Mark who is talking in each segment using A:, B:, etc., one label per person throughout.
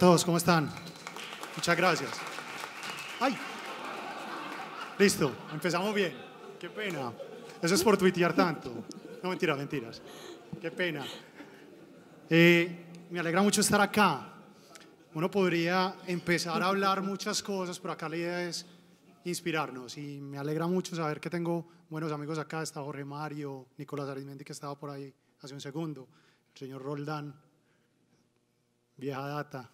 A: todos, ¿cómo están? Muchas gracias. ¡Ay! Listo, empezamos bien. Qué pena. Eso es por tuitear tanto. No, mentiras, mentiras. Qué pena. Eh, me alegra mucho estar acá. Uno podría empezar a hablar muchas cosas, pero acá la idea es inspirarnos y me alegra mucho saber que tengo buenos amigos acá, está Jorge Mario, Nicolás Arizmendi que estaba por ahí hace un segundo, el señor Roldán, vieja data,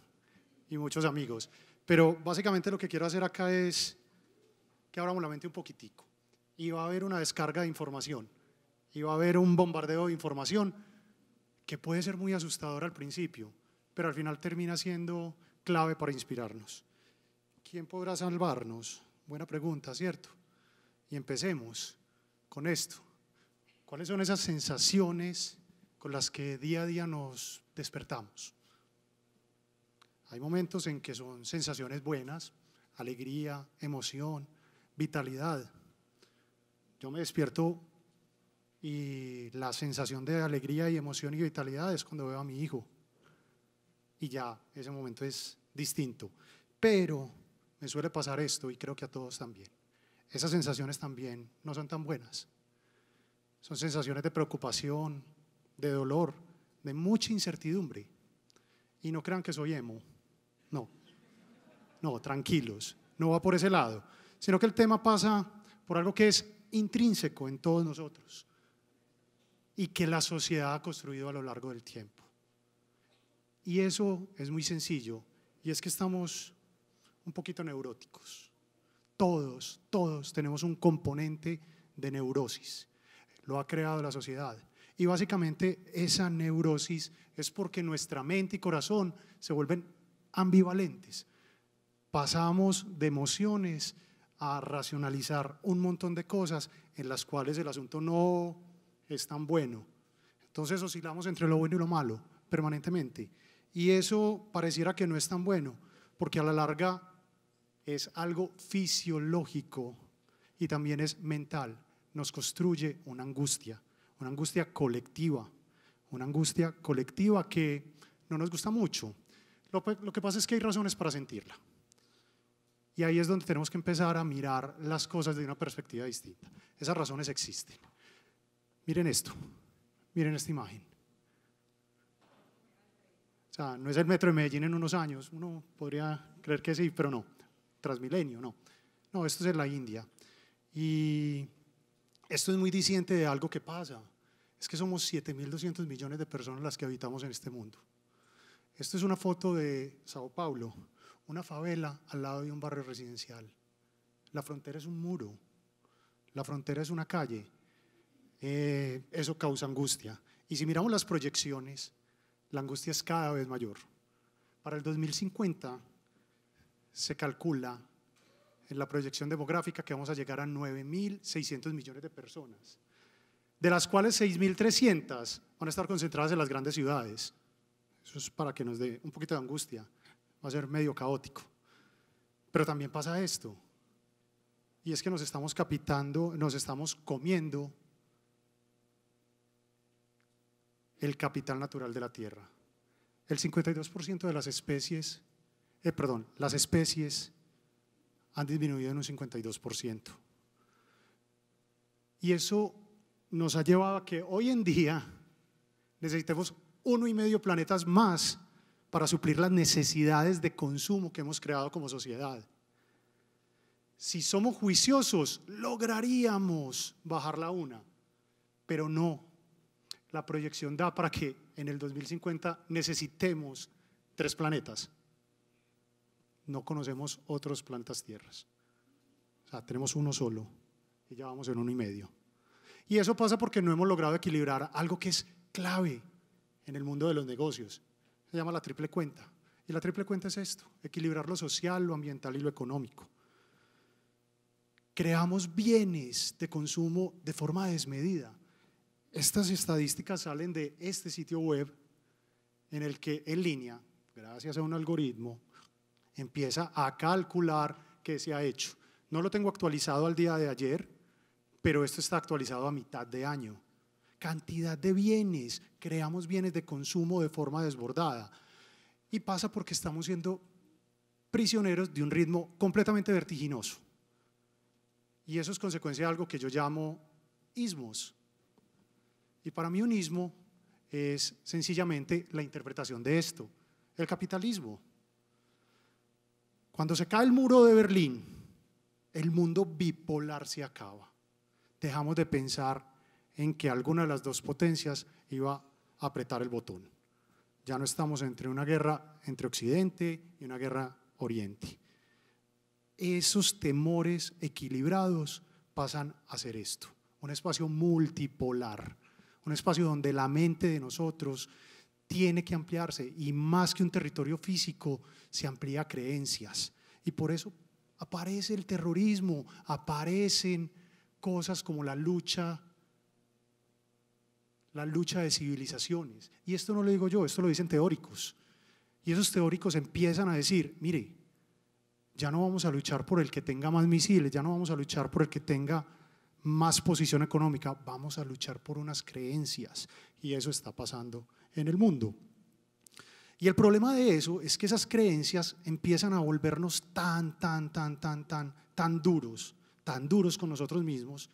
A: y muchos amigos. Pero básicamente lo que quiero hacer acá es que abramos la mente un poquitico. Y va a haber una descarga de información. Y va a haber un bombardeo de información que puede ser muy asustador al principio, pero al final termina siendo clave para inspirarnos. ¿Quién podrá salvarnos? Buena pregunta, ¿cierto? Y empecemos con esto. ¿Cuáles son esas sensaciones con las que día a día nos despertamos? Hay momentos en que son sensaciones buenas, alegría, emoción, vitalidad. Yo me despierto y la sensación de alegría y emoción y vitalidad es cuando veo a mi hijo. Y ya ese momento es distinto. Pero me suele pasar esto y creo que a todos también. Esas sensaciones también no son tan buenas. Son sensaciones de preocupación, de dolor, de mucha incertidumbre. Y no crean que soy emo, no, tranquilos, no va por ese lado, sino que el tema pasa por algo que es intrínseco en todos nosotros y que la sociedad ha construido a lo largo del tiempo. Y eso es muy sencillo, y es que estamos un poquito neuróticos. Todos, todos tenemos un componente de neurosis. Lo ha creado la sociedad. Y básicamente esa neurosis es porque nuestra mente y corazón se vuelven ambivalentes pasamos de emociones a racionalizar un montón de cosas en las cuales el asunto no es tan bueno. Entonces oscilamos entre lo bueno y lo malo permanentemente. Y eso pareciera que no es tan bueno, porque a la larga es algo fisiológico y también es mental. Nos construye una angustia, una angustia colectiva, una angustia colectiva que no nos gusta mucho. Lo, que pasa es que hay razones para sentirla. Y ahí es donde tenemos que empezar a mirar las cosas de una perspectiva distinta. Esas razones existen. Miren esto, miren esta imagen. O sea, no es el metro de Medellín en unos años, uno podría creer que sí, pero no, Transmilenio, no. No, esto es en la India. Y esto es muy disidente de algo que pasa. Es que somos 7.200 millones de personas las que habitamos en este mundo. Esto es una foto de Sao Paulo una favela al lado de un barrio residencial. La frontera es un muro, la frontera es una calle. Eh, eso causa angustia. Y si miramos las proyecciones, la angustia es cada vez mayor. Para el 2050 se calcula en la proyección demográfica que vamos a llegar a 9.600 millones de personas, de las cuales 6.300 van a estar concentradas en las grandes ciudades. Eso es para que nos dé un poquito de angustia va a ser medio caótico. Pero también pasa esto. Y es que nos estamos capitando, nos estamos comiendo el capital natural de la Tierra. El 52% de las especies, eh, perdón, las especies han disminuido en un 52%. Y eso nos ha llevado a que hoy en día necesitemos uno y medio planetas más para suplir las necesidades de consumo que hemos creado como sociedad. Si somos juiciosos, lograríamos bajar la una, pero no. La proyección da para que en el 2050 necesitemos tres planetas. No conocemos otros planetas tierras. O sea, tenemos uno solo y ya vamos en uno y medio. Y eso pasa porque no hemos logrado equilibrar algo que es clave en el mundo de los negocios se llama la triple cuenta. Y la triple cuenta es esto, equilibrar lo social, lo ambiental y lo económico. Creamos bienes de consumo de forma desmedida. Estas estadísticas salen de este sitio web en el que en línea, gracias a un algoritmo, empieza a calcular qué se ha hecho. No lo tengo actualizado al día de ayer, pero esto está actualizado a mitad de año cantidad de bienes, creamos bienes de consumo de forma desbordada. Y pasa porque estamos siendo prisioneros de un ritmo completamente vertiginoso. Y eso es consecuencia de algo que yo llamo ismos. Y para mí un ismo es sencillamente la interpretación de esto, el capitalismo. Cuando se cae el muro de Berlín, el mundo bipolar se acaba. Dejamos de pensar en que alguna de las dos potencias iba a apretar el botón. Ya no estamos entre una guerra entre Occidente y una guerra Oriente. Esos temores equilibrados pasan a ser esto, un espacio multipolar, un espacio donde la mente de nosotros tiene que ampliarse y más que un territorio físico se amplía creencias. Y por eso aparece el terrorismo, aparecen cosas como la lucha la lucha de civilizaciones. Y esto no lo digo yo, esto lo dicen teóricos. Y esos teóricos empiezan a decir, mire, ya no vamos a luchar por el que tenga más misiles, ya no vamos a luchar por el que tenga más posición económica, vamos a luchar por unas creencias. Y eso está pasando en el mundo. Y el problema de eso es que esas creencias empiezan a volvernos tan, tan, tan, tan, tan, tan duros, tan duros con nosotros mismos,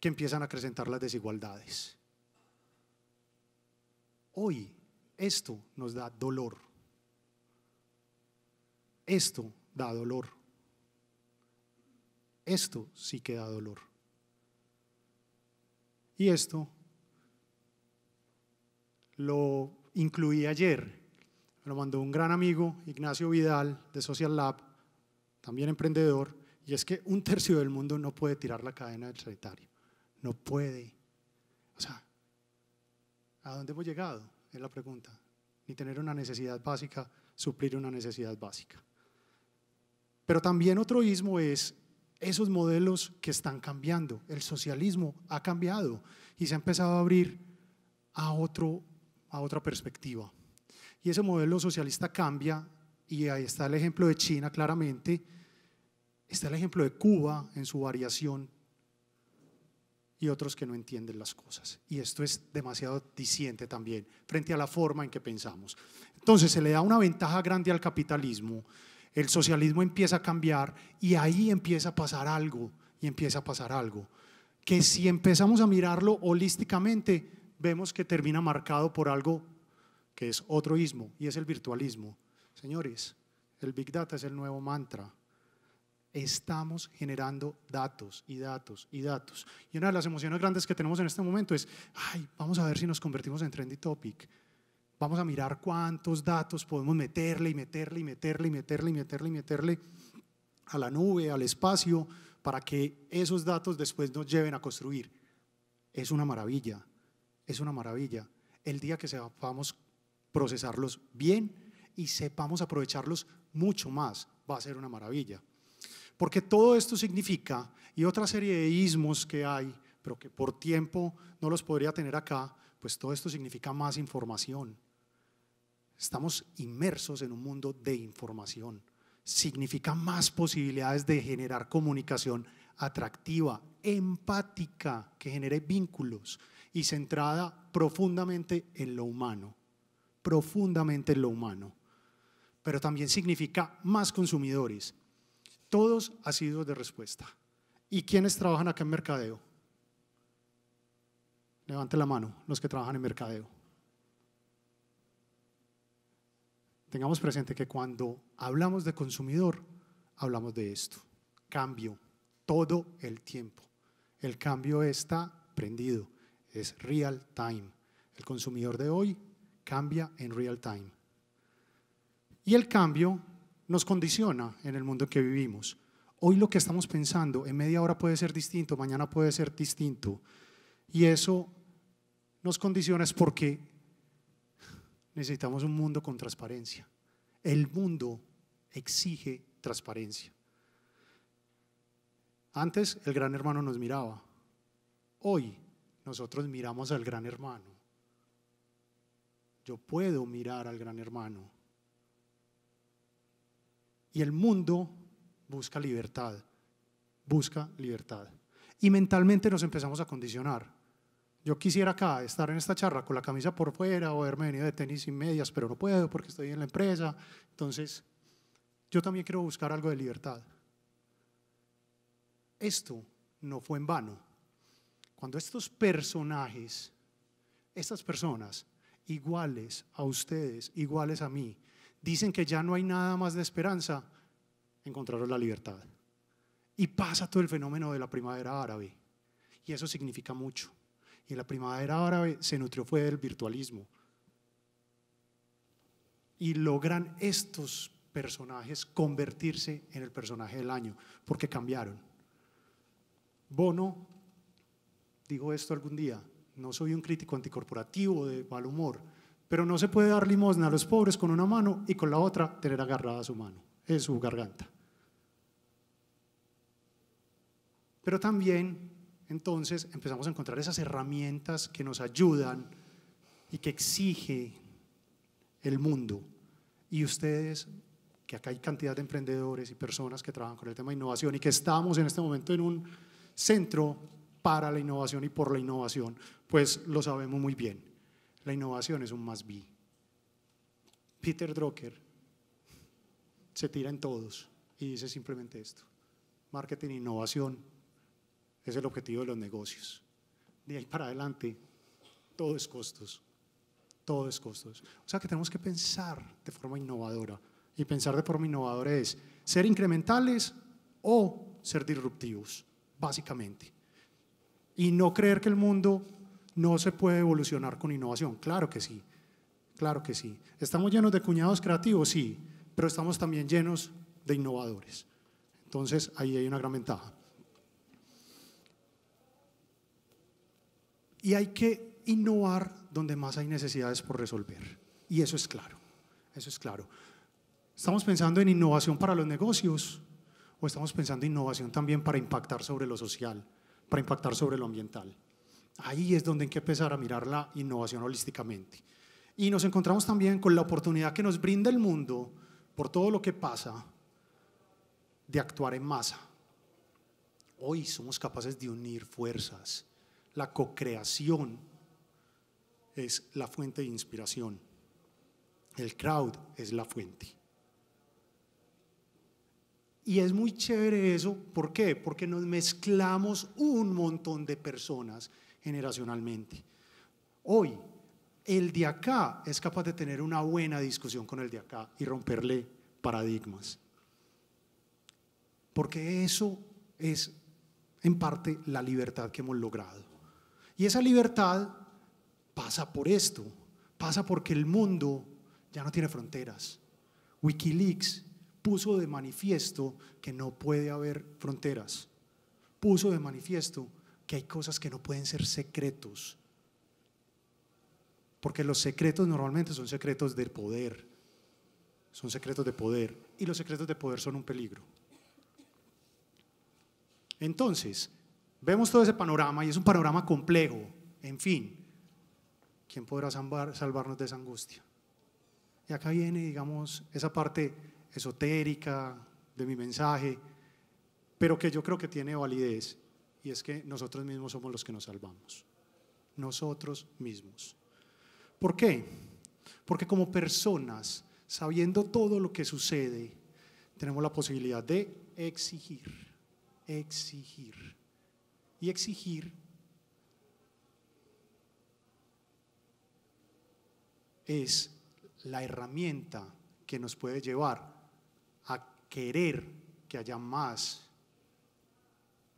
A: que empiezan a acrecentar las desigualdades. Hoy esto nos da dolor. Esto da dolor. Esto sí que da dolor. Y esto lo incluí ayer. Me lo mandó un gran amigo, Ignacio Vidal, de Social Lab, también emprendedor, y es que un tercio del mundo no puede tirar la cadena del sanitario. No puede. O sea, ¿A dónde hemos llegado? Es la pregunta. Ni tener una necesidad básica, suplir una necesidad básica. Pero también otro ismo es esos modelos que están cambiando. El socialismo ha cambiado y se ha empezado a abrir a, otro, a otra perspectiva. Y ese modelo socialista cambia y ahí está el ejemplo de China claramente, está el ejemplo de Cuba en su variación y otros que no entienden las cosas. Y esto es demasiado disidente también frente a la forma en que pensamos. Entonces se le da una ventaja grande al capitalismo, el socialismo empieza a cambiar y ahí empieza a pasar algo, y empieza a pasar algo, que si empezamos a mirarlo holísticamente, vemos que termina marcado por algo que es otro ismo, y es el virtualismo. Señores, el Big Data es el nuevo mantra estamos generando datos y datos y datos. Y una de las emociones grandes que tenemos en este momento es, ay, vamos a ver si nos convertimos en trendy topic. Vamos a mirar cuántos datos podemos meterle y meterle y meterle y meterle y meterle y meterle a la nube, al espacio, para que esos datos después nos lleven a construir. Es una maravilla, es una maravilla. El día que sepamos procesarlos bien y sepamos aprovecharlos mucho más, va a ser una maravilla. Porque todo esto significa, y otra serie de ismos que hay, pero que por tiempo no los podría tener acá, pues todo esto significa más información. Estamos inmersos en un mundo de información. Significa más posibilidades de generar comunicación atractiva, empática, que genere vínculos y centrada profundamente en lo humano, profundamente en lo humano. Pero también significa más consumidores, todos sido de respuesta. ¿Y quiénes trabajan acá en mercadeo? Levante la mano, los que trabajan en mercadeo. Tengamos presente que cuando hablamos de consumidor, hablamos de esto. Cambio, todo el tiempo. El cambio está prendido, es real time. El consumidor de hoy cambia en real time. Y el cambio nos condiciona en el mundo que vivimos. Hoy lo que estamos pensando en media hora puede ser distinto, mañana puede ser distinto. Y eso nos condiciona es porque necesitamos un mundo con transparencia. El mundo exige transparencia. Antes el gran hermano nos miraba. Hoy nosotros miramos al gran hermano. Yo puedo mirar al gran hermano y el mundo busca libertad, busca libertad. Y mentalmente nos empezamos a condicionar. Yo quisiera acá estar en esta charla con la camisa por fuera o haberme venido de tenis y medias, pero no puedo porque estoy en la empresa. Entonces, yo también quiero buscar algo de libertad. Esto no fue en vano. Cuando estos personajes, estas personas, iguales a ustedes, iguales a mí, dicen que ya no hay nada más de esperanza, encontraron la libertad. Y pasa todo el fenómeno de la primavera árabe. Y eso significa mucho. Y la primavera árabe se nutrió fue del virtualismo. Y logran estos personajes convertirse en el personaje del año, porque cambiaron. Bono digo esto algún día, no soy un crítico anticorporativo de mal humor, pero no se puede dar limosna a los pobres con una mano y con la otra tener agarrada su mano, es eh, su garganta. Pero también, entonces, empezamos a encontrar esas herramientas que nos ayudan y que exige el mundo. Y ustedes, que acá hay cantidad de emprendedores y personas que trabajan con el tema de innovación y que estamos en este momento en un centro para la innovación y por la innovación, pues lo sabemos muy bien. La innovación es un más be. Peter Drucker se tira en todos y dice simplemente esto. Marketing e innovación es el objetivo de los negocios. De ahí para adelante, todo es costos. Todo es costos. O sea que tenemos que pensar de forma innovadora. Y pensar de forma innovadora es ser incrementales o ser disruptivos, básicamente. Y no creer que el mundo no se puede evolucionar con innovación. Claro que sí, claro que sí. ¿Estamos llenos de cuñados creativos? Sí, pero estamos también llenos de innovadores. Entonces ahí hay una gran ventaja. Y hay que innovar donde más hay necesidades por resolver. Y eso es claro, eso es claro. ¿Estamos pensando en innovación para los negocios o estamos pensando en innovación también para impactar sobre lo social, para impactar sobre lo ambiental? Ahí es donde hay que empezar a mirar la innovación holísticamente. Y nos encontramos también con la oportunidad que nos brinda el mundo por todo lo que pasa de actuar en masa. Hoy somos capaces de unir fuerzas. La co-creación es la fuente de inspiración. El crowd es la fuente. Y es muy chévere eso, ¿por qué? Porque nos mezclamos un montón de personas generacionalmente. Hoy, el de acá es capaz de tener una buena discusión con el de acá y romperle paradigmas. Porque eso es en parte la libertad que hemos logrado. Y esa libertad pasa por esto, pasa porque el mundo ya no tiene fronteras. Wikileaks puso de manifiesto que no puede haber fronteras, puso de manifiesto hay cosas que no pueden ser secretos. Porque los secretos normalmente son secretos del poder. Son secretos de poder. Y los secretos de poder son un peligro. Entonces, vemos todo ese panorama y es un panorama complejo. En fin, ¿quién podrá salvarnos de esa angustia? Y acá viene, digamos, esa parte esotérica de mi mensaje, pero que yo creo que tiene validez y es que nosotros mismos somos los que nos salvamos. Nosotros mismos. ¿Por qué? Porque como personas, sabiendo todo lo que sucede, tenemos la posibilidad de exigir, exigir. Y exigir es la herramienta que nos puede llevar a querer que haya más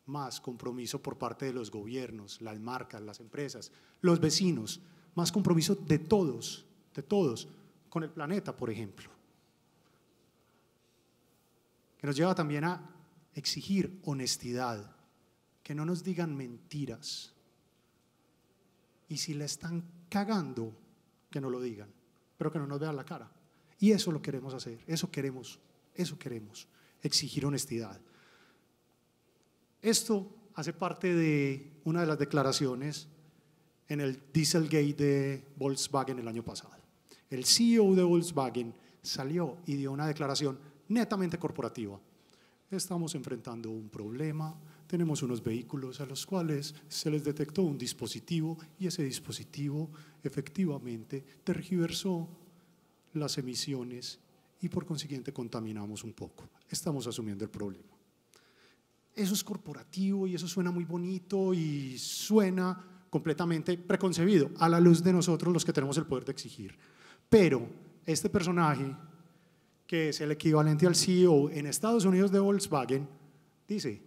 A: más compromiso por parte de los gobiernos, las marcas, las empresas, los vecinos, más compromiso de todos, de todos, con el planeta, por ejemplo. Que nos lleva también a exigir honestidad, que no nos digan mentiras. Y si la están cagando, que no lo digan, pero que no nos vean la cara. Y eso lo queremos hacer, eso queremos, eso queremos, exigir honestidad. Esto hace parte de una de las declaraciones en el Dieselgate de Volkswagen el año pasado. El CEO de Volkswagen salió y dio una declaración netamente corporativa. Estamos enfrentando un problema, tenemos unos vehículos a los cuales se les detectó un dispositivo y ese dispositivo efectivamente tergiversó las emisiones y por consiguiente contaminamos un poco. Estamos asumiendo el problema eso es corporativo y eso suena muy bonito y suena completamente preconcebido a la luz de nosotros los que tenemos el poder de exigir. Pero este personaje, que es el equivalente al CEO en Estados Unidos de Volkswagen, dice,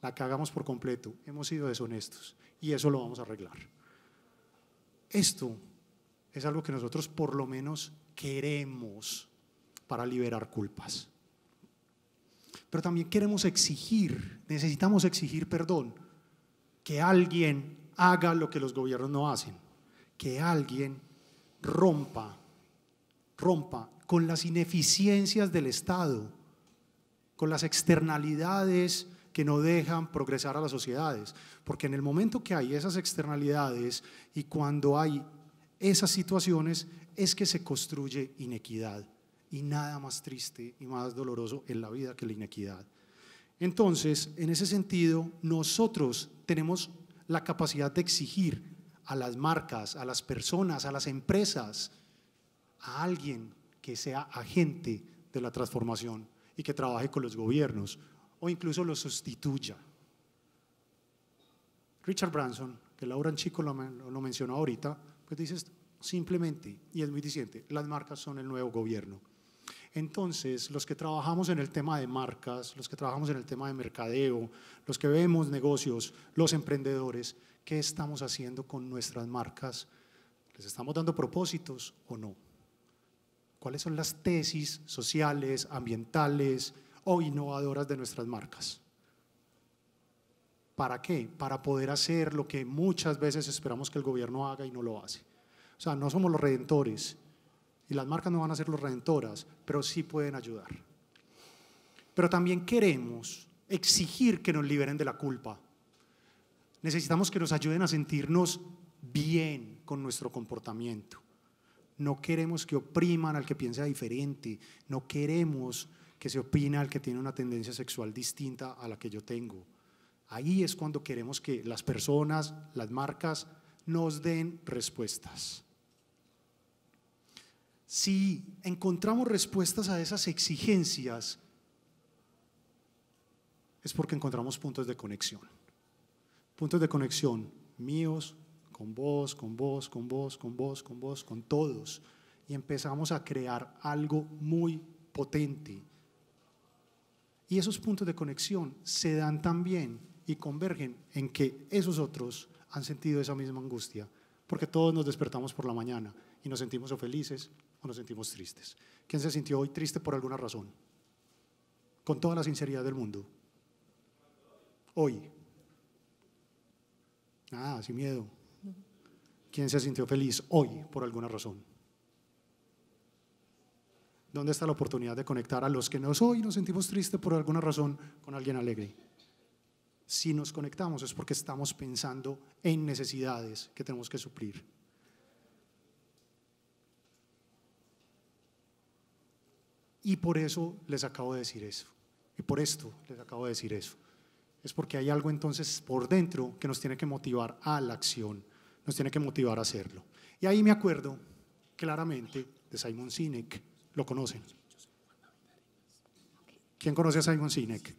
A: la cagamos por completo, hemos sido deshonestos y eso lo vamos a arreglar. Esto es algo que nosotros por lo menos queremos para liberar culpas pero también queremos exigir, necesitamos exigir perdón, que alguien haga lo que los gobiernos no hacen, que alguien rompa, rompa con las ineficiencias del Estado, con las externalidades que no dejan progresar a las sociedades, porque en el momento que hay esas externalidades y cuando hay esas situaciones es que se construye inequidad y nada más triste y más doloroso en la vida que la inequidad. Entonces, en ese sentido, nosotros tenemos la capacidad de exigir a las marcas, a las personas, a las empresas, a alguien que sea agente de la transformación y que trabaje con los gobiernos o incluso los sustituya. Richard Branson, que Laura Chico lo, lo mencionó ahorita, pues dice simplemente, y es muy diciente, las marcas son el nuevo gobierno. Entonces, los que trabajamos en el tema de marcas, los que trabajamos en el tema de mercadeo, los que vemos negocios, los emprendedores, ¿qué estamos haciendo con nuestras marcas? ¿Les estamos dando propósitos o no? ¿Cuáles son las tesis sociales, ambientales o innovadoras de nuestras marcas? ¿Para qué? Para poder hacer lo que muchas veces esperamos que el gobierno haga y no lo hace. O sea, no somos los redentores, y las marcas no van a ser los redentoras, pero sí pueden ayudar. Pero también queremos exigir que nos liberen de la culpa. Necesitamos que nos ayuden a sentirnos bien con nuestro comportamiento. No queremos que opriman al que piensa diferente. No queremos que se opina al que tiene una tendencia sexual distinta a la que yo tengo. Ahí es cuando queremos que las personas, las marcas, nos den respuestas si encontramos respuestas a esas exigencias, es porque encontramos puntos de conexión. Puntos de conexión míos, con vos, con vos, con vos, con vos, con vos, con todos. Y empezamos a crear algo muy potente. Y esos puntos de conexión se dan también y convergen en que esos otros han sentido esa misma angustia, porque todos nos despertamos por la mañana y nos sentimos felices o nos sentimos tristes. ¿Quién se sintió hoy triste por alguna razón? Con toda la sinceridad del mundo. Hoy. Ah, sin miedo. ¿Quién se sintió feliz hoy por alguna razón? ¿Dónde está la oportunidad de conectar a los que nos hoy nos sentimos tristes por alguna razón con alguien alegre? Si nos conectamos es porque estamos pensando en necesidades que tenemos que suplir. Y por eso les acabo de decir eso. Y por esto les acabo de decir eso. Es porque hay algo entonces por dentro que nos tiene que motivar a la acción, nos tiene que motivar a hacerlo. Y ahí me acuerdo claramente de Simon Sinek. ¿Lo conocen? ¿Quién conoce a Simon Sinek?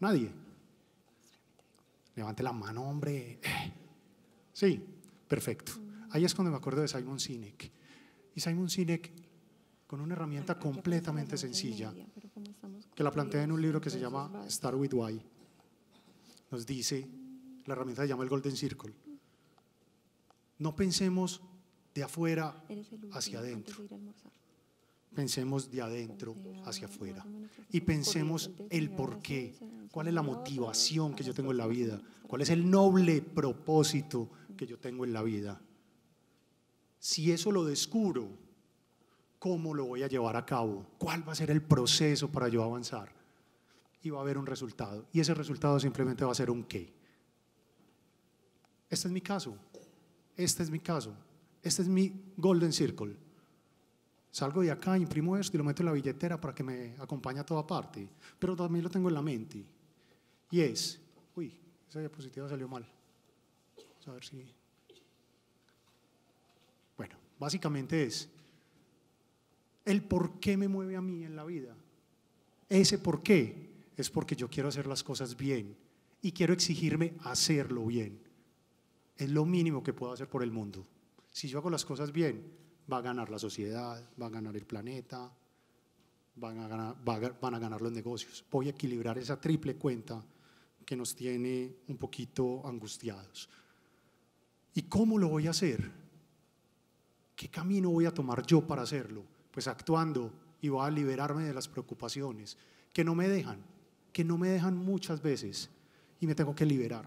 A: Nadie. Levante la mano, hombre. Sí, perfecto. Ahí es cuando me acuerdo de Simon Sinek. Y Simon Sinek con una herramienta completamente sencilla que la plantea en un libro que se llama Start with Why. Nos dice, la herramienta se llama el Golden Circle. No pensemos de afuera hacia adentro. Pensemos de adentro hacia afuera.
B: Y pensemos el por qué.
A: ¿Cuál es la motivación que yo tengo en la vida? ¿Cuál es el noble propósito que yo tengo en la vida? Si eso lo descubro, cómo lo voy a llevar a cabo, cuál va a ser el proceso para yo avanzar. Y va a haber un resultado. Y ese resultado simplemente va a ser un qué. Este es mi caso. Este es mi caso. Este es mi golden circle. Salgo de acá, imprimo esto y lo meto en la billetera para que me acompañe a toda parte. Pero también lo tengo en la mente. Y es, uy, esa diapositiva salió mal. Vamos a ver si... Bueno, básicamente es, el por qué me mueve a mí en la vida. Ese por qué es porque yo quiero hacer las cosas bien y quiero exigirme hacerlo bien. Es lo mínimo que puedo hacer por el mundo. Si yo hago las cosas bien, va a ganar la sociedad, va a ganar el planeta, van a ganar, a ganar los negocios. Voy a equilibrar esa triple cuenta que nos tiene un poquito angustiados. ¿Y cómo lo voy a hacer? ¿Qué camino voy a tomar yo para hacerlo? pues actuando y voy a liberarme de las preocupaciones que no me dejan, que no me dejan muchas veces y me tengo que liberar.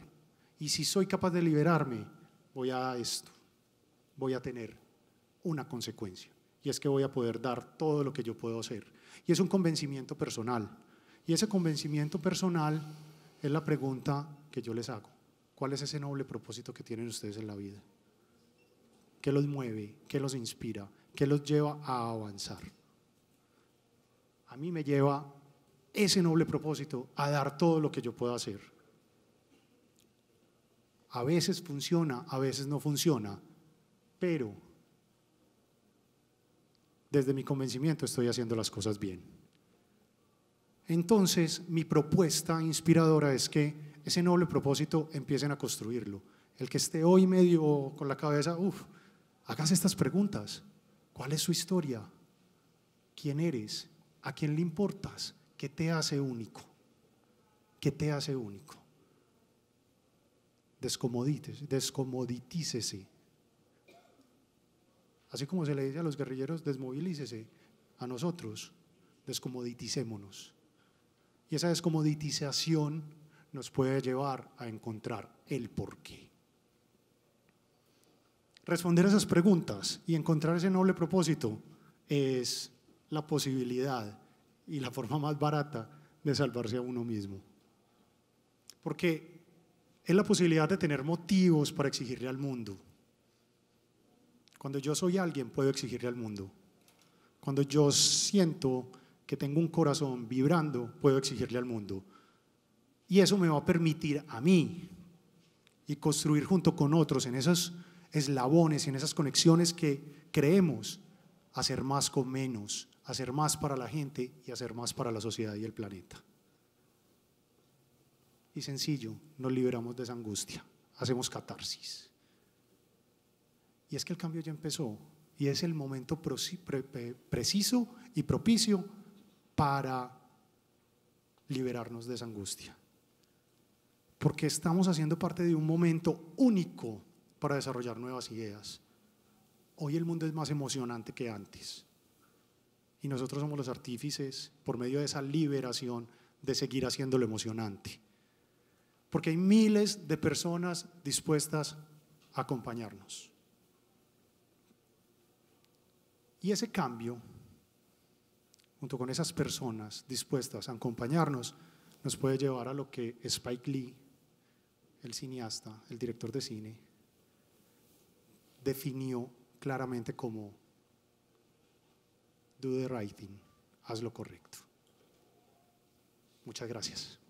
A: Y si soy capaz de liberarme, voy a esto, voy a tener una consecuencia y es que voy a poder dar todo lo que yo puedo hacer. Y es un convencimiento personal. Y ese convencimiento personal es la pregunta que yo les hago. ¿Cuál es ese noble propósito que tienen ustedes en la vida? ¿Qué los mueve? ¿Qué los inspira? ¿Qué los lleva a avanzar? A mí me lleva ese noble propósito a dar todo lo que yo pueda hacer. A veces funciona, a veces no funciona, pero desde mi convencimiento estoy haciendo las cosas bien. Entonces, mi propuesta inspiradora es que ese noble propósito empiecen a construirlo. El que esté hoy medio con la cabeza, uff, hagas estas preguntas. ¿Cuál es su historia? ¿Quién eres? ¿A quién le importas? ¿Qué te hace único? ¿Qué te hace único? Descomodítese, descomoditícese. Así como se le dice a los guerrilleros, desmovilícese. A nosotros, descomoditicémonos. Y esa descomoditización nos puede llevar a encontrar el porqué. Responder a esas preguntas y encontrar ese noble propósito es la posibilidad y la forma más barata de salvarse a uno mismo. Porque es la posibilidad de tener motivos para exigirle al mundo. Cuando yo soy alguien, puedo exigirle al mundo. Cuando yo siento que tengo un corazón vibrando, puedo exigirle al mundo. Y eso me va a permitir a mí y construir junto con otros en esas eslabones y en esas conexiones que creemos hacer más con menos, hacer más para la gente y hacer más para la sociedad y el planeta. Y sencillo, nos liberamos de esa angustia, hacemos catarsis. Y es que el cambio ya empezó y es el momento preciso y propicio para liberarnos de esa angustia. Porque estamos haciendo parte de un momento único para desarrollar nuevas ideas. Hoy el mundo es más emocionante que antes. Y nosotros somos los artífices por medio de esa liberación de seguir haciéndolo emocionante. Porque hay miles de personas dispuestas a acompañarnos. Y ese cambio, junto con esas personas dispuestas a acompañarnos, nos puede llevar a lo que Spike Lee, el cineasta, el director de cine, definió claramente como do the right haz lo correcto. Muchas gracias.